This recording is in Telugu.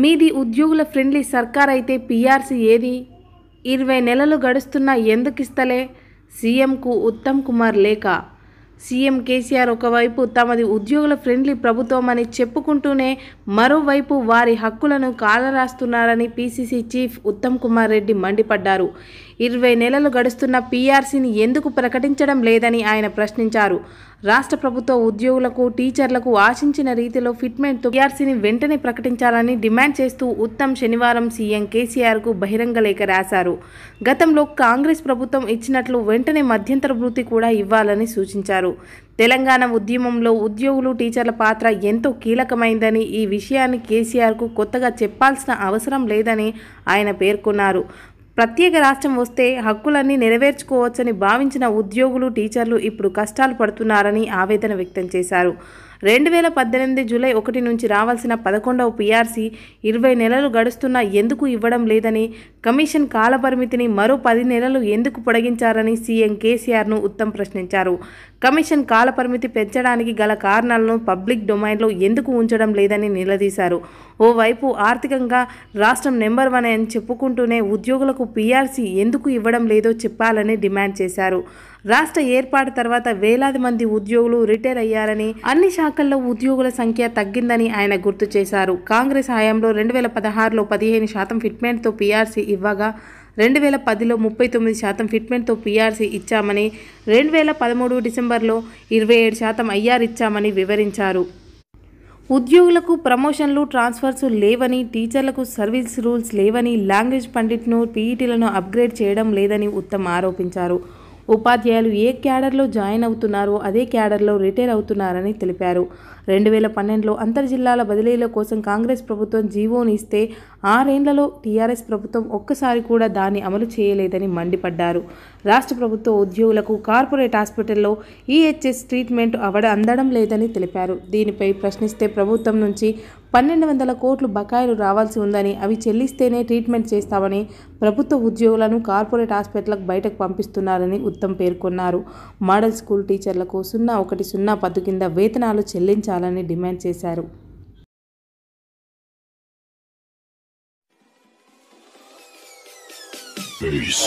మీది ఉద్యోగుల ఫ్రెండ్లీ సర్కార్ అయితే పీఆర్సీ ఏది ఇరవై నెలలు గడుస్తున్నా ఎందుకు ఇస్తలే సీఎంకు ఉత్తమ్ కుమార్ లేఖ సీఎం కేసీఆర్ ఒకవైపు తమది ఉద్యోగుల ఫ్రెండ్లీ ప్రభుత్వం అని చెప్పుకుంటూనే మరోవైపు వారి హక్కులను కాలరాస్తున్నారని పీసీసీ చీఫ్ ఉత్తమ్ కుమార్ రెడ్డి మండిపడ్డారు ఇరవై నెలలు గడుస్తున్న పీఆర్సీని ఎందుకు ప్రకటించడం లేదని ఆయన ప్రశ్నించారు రాష్ట్ర ప్రభుత్వ ఉద్యోగులకు టీచర్లకు ఆశించిన రీతిలో ఫిట్మెంట్ పీఆర్సీని వెంటనే ప్రకటించాలని డిమాండ్ చేస్తూ ఉత్తమ్ శనివారం సీఎం కేసీఆర్కు బహిరంగ లేఖ రాశారు గతంలో కాంగ్రెస్ ప్రభుత్వం ఇచ్చినట్లు వెంటనే మధ్యంతర వృత్తి కూడా ఇవ్వాలని సూచించారు తెలంగాణ ఉద్యమంలో ఉద్యోగులు టీచర్ల పాత్ర ఎంతో కీలకమైందని ఈ విషయాన్ని కేసీఆర్కు కొత్తగా చెప్పాల్సిన అవసరం లేదని ఆయన పేర్కొన్నారు ప్రత్యేక రాష్ట్రం వస్తే హక్కులన్నీ నెరవేర్చుకోవచ్చని భావించిన ఉద్యోగులు టీచర్లు ఇప్పుడు కష్టాలు పడుతున్నారని ఆవేదన వ్యక్తం చేశారు రెండు వేల పద్దెనిమిది జూలై ఒకటి నుంచి రావాల్సిన పదకొండవ పీఆర్సీ ఇరవై నెలలు గడుస్తున్నా ఎందుకు ఇవ్వడం లేదని కమిషన్ కాలపరిమితిని మరో పది నెలలు ఎందుకు పొడిగించారని సీఎం కేసీఆర్ను ఉత్తమ్ ప్రశ్నించారు కమిషన్ కాలపరిమితి పెంచడానికి గల కారణాలను పబ్లిక్ డొమైన్లో ఎందుకు ఉంచడం లేదని నిలదీశారు ఓవైపు ఆర్థికంగా రాష్ట్రం నెంబర్ వన్ అని చెప్పుకుంటూనే ఉద్యోగులకు పీఆర్సీ ఎందుకు ఇవ్వడం లేదో చెప్పాలని డిమాండ్ చేశారు రాష్ట్ర ఏర్పాటు తర్వాత వేలాది మంది ఉద్యోగులు రిటైర్ అయ్యారని అన్ని శాఖల్లో ఉద్యోగుల సంఖ్య తగ్గిందని ఆయన గుర్తు చేశారు కాంగ్రెస్ హయాంలో రెండు వేల పదహారులో పదిహేను శాతం ఫిట్మెంట్తో పీఆర్సీ ఇవ్వగా రెండు వేల పదిలో ముప్పై తొమ్మిది శాతం ఫిట్మెంట్తో పీఆర్సీ ఇచ్చామని రెండు వేల పదమూడు డిసెంబర్లో ఇరవై ఏడు శాతం ఐఆర్ ఇచ్చామని వివరించారు ఉద్యోగులకు ప్రమోషన్లు ట్రాన్స్ఫర్స్ లేవని టీచర్లకు సర్వీస్ రూల్స్ లేవని లాంగ్వేజ్ పండిట్ను పీఈటీలను అప్గ్రేడ్ చేయడం లేదని ఉత్తమ్ ఆరోపించారు ఉపాధ్యాయులు ఏ క్యాడర్లో జాయిన్ అవుతున్నారో అదే క్యాడర్లో రిటైర్ అవుతున్నారని తెలిపారు రెండు వేల పన్నెండులో అంతర్జిల్లాల బదిలీల కోసం కాంగ్రెస్ ప్రభుత్వం జీవోని ఇస్తే ఆరేండ్లలో టీఆర్ఎస్ ప్రభుత్వం ఒక్కసారి కూడా దాన్ని అమలు చేయలేదని మండిపడ్డారు రాష్ట్ర ప్రభుత్వ ఉద్యోగులకు కార్పొరేట్ హాస్పిటల్లో ఈహెచ్ఎస్ ట్రీట్మెంట్ అవడ అందడం లేదని తెలిపారు దీనిపై ప్రశ్నిస్తే ప్రభుత్వం నుంచి పన్నెండు వందల కోట్లు బకాయిలు రావాల్సి ఉందని అవి చెల్లిస్తేనే ట్రీట్మెంట్ చేస్తామని ప్రభుత్వ ఉద్యోగులను కార్పొరేట్ హాస్పిటల్కు బయటకు పంపిస్తున్నారని ఉత్తమ్ పేర్కొన్నారు మోడల్ స్కూల్ టీచర్లకు సున్నా ఒకటి సున్నా పద్దు కింద వేతనాలు చెల్లించాలని డిమాండ్ చేశారు Peace.